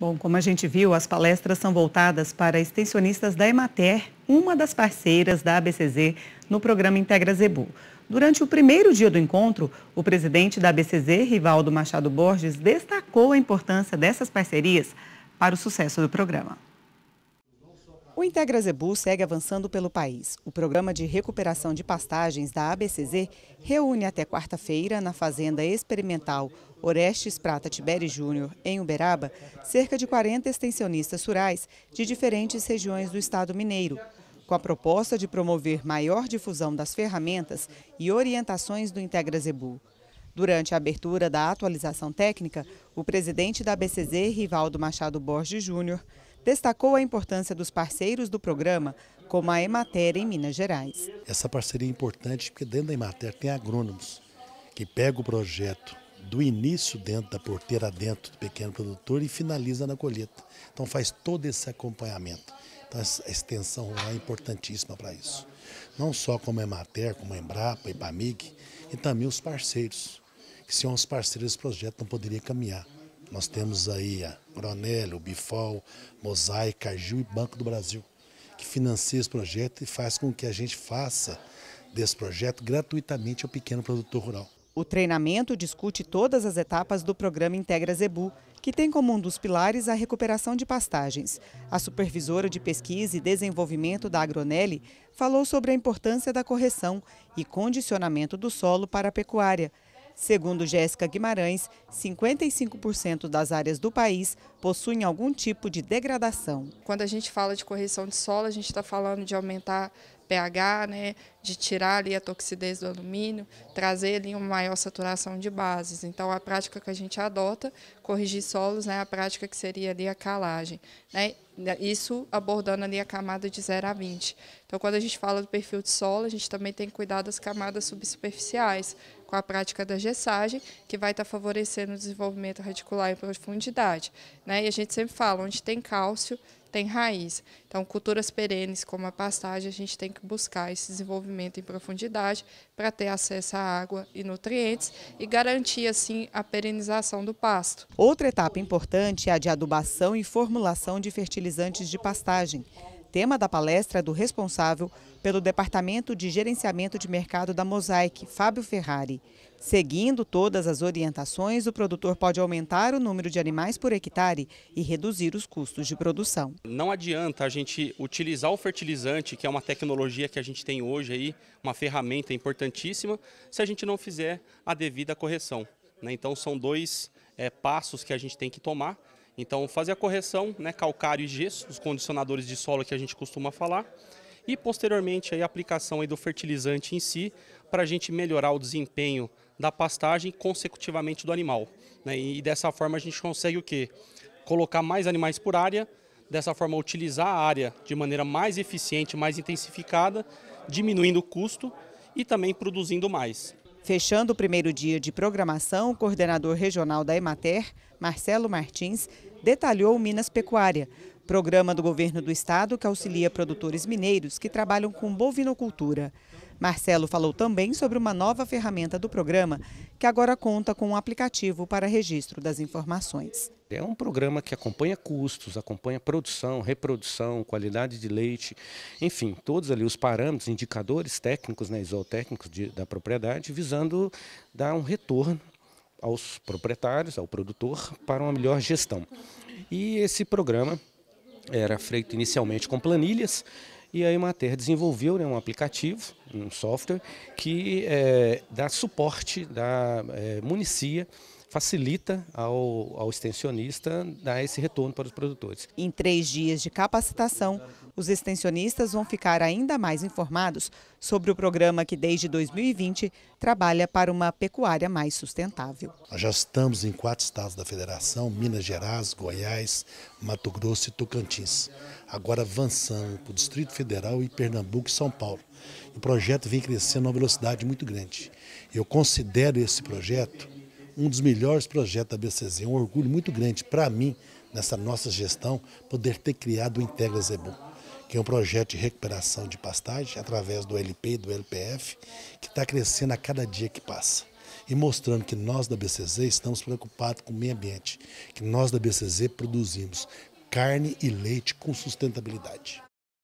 Bom, como a gente viu, as palestras são voltadas para extensionistas da Emater, uma das parceiras da ABCZ no programa Integra Zebu. Durante o primeiro dia do encontro, o presidente da ABCZ, Rivaldo Machado Borges, destacou a importância dessas parcerias para o sucesso do programa. O Integra Zebu segue avançando pelo país. O programa de recuperação de pastagens da ABCZ reúne até quarta-feira, na Fazenda Experimental Orestes Prata Tibere Júnior, em Uberaba, cerca de 40 extensionistas rurais de diferentes regiões do estado mineiro, com a proposta de promover maior difusão das ferramentas e orientações do Integra Zebu. Durante a abertura da atualização técnica, o presidente da ABCZ, Rivaldo Machado Borges Júnior, destacou a importância dos parceiros do programa, como a Emater em Minas Gerais. Essa parceria é importante porque dentro da Emater tem agrônomos que pegam o projeto do início dentro da porteira dentro do pequeno produtor e finaliza na colheita. Então faz todo esse acompanhamento. Então a extensão rural é importantíssima para isso. Não só como a Emater, como a Embrapa, a Ipamig, e também os parceiros. Que são os parceiros do projeto não poderia caminhar. Nós temos aí a Gronelli, o Bifol, Mosaic, Agil e Banco do Brasil, que financia esse projeto e faz com que a gente faça desse projeto gratuitamente ao pequeno produtor rural. O treinamento discute todas as etapas do programa Integra Zebu, que tem como um dos pilares a recuperação de pastagens. A supervisora de pesquisa e desenvolvimento da Agronelli falou sobre a importância da correção e condicionamento do solo para a pecuária, Segundo Jéssica Guimarães, 55% das áreas do país possuem algum tipo de degradação. Quando a gente fala de correção de solo, a gente está falando de aumentar pH, né, de tirar ali a toxidez do alumínio, trazer ali uma maior saturação de bases. Então, a prática que a gente adota, corrigir solos, né, a prática que seria ali a calagem. Né? Isso abordando ali a camada de 0 a 20. Então, quando a gente fala do perfil de solo, a gente também tem que cuidar das camadas subsuperficiais, com a prática da gessagem, que vai estar tá favorecendo o desenvolvimento radicular em profundidade. Né? E a gente sempre fala, onde tem cálcio, tem raiz. Então, culturas perenes, como a pastagem, a gente tem que buscar esse desenvolvimento desenvolvimento em profundidade para ter acesso à água e nutrientes e garantir, assim, a perenização do pasto. Outra etapa importante é a de adubação e formulação de fertilizantes de pastagem tema da palestra é do responsável pelo Departamento de Gerenciamento de Mercado da Mosaic, Fábio Ferrari. Seguindo todas as orientações, o produtor pode aumentar o número de animais por hectare e reduzir os custos de produção. Não adianta a gente utilizar o fertilizante, que é uma tecnologia que a gente tem hoje, aí, uma ferramenta importantíssima, se a gente não fizer a devida correção. Né? Então são dois é, passos que a gente tem que tomar então, fazer a correção, né, calcário e gesso, os condicionadores de solo que a gente costuma falar, e posteriormente aí, a aplicação aí, do fertilizante em si, para a gente melhorar o desempenho da pastagem consecutivamente do animal. Né? E dessa forma a gente consegue o quê? Colocar mais animais por área, dessa forma utilizar a área de maneira mais eficiente, mais intensificada, diminuindo o custo e também produzindo mais. Fechando o primeiro dia de programação, o coordenador regional da Emater, Marcelo Martins, detalhou Minas Pecuária, Programa do governo do estado que auxilia produtores mineiros que trabalham com bovinocultura. Marcelo falou também sobre uma nova ferramenta do programa, que agora conta com um aplicativo para registro das informações. É um programa que acompanha custos, acompanha produção, reprodução, qualidade de leite, enfim, todos ali os parâmetros, indicadores técnicos, né, isotécnicos de, da propriedade, visando dar um retorno aos proprietários, ao produtor, para uma melhor gestão. E esse programa era feito inicialmente com planilhas e a Emater desenvolveu né, um aplicativo, um software, que é, dá suporte, dá, é, municia facilita ao, ao extensionista dar esse retorno para os produtores. Em três dias de capacitação, os extensionistas vão ficar ainda mais informados sobre o programa que desde 2020 trabalha para uma pecuária mais sustentável. Nós já estamos em quatro estados da federação, Minas Gerais, Goiás, Mato Grosso e Tocantins. Agora avançando para o Distrito Federal e Pernambuco e São Paulo. O projeto vem crescendo a uma velocidade muito grande. Eu considero esse projeto um dos melhores projetos da BCZ. É um orgulho muito grande para mim, nessa nossa gestão, poder ter criado o Integra Zebu, que é um projeto de recuperação de pastagem através do LP e do LPF, que está crescendo a cada dia que passa. E mostrando que nós da BCZ estamos preocupados com o meio ambiente, que nós da BCZ produzimos carne e leite com sustentabilidade.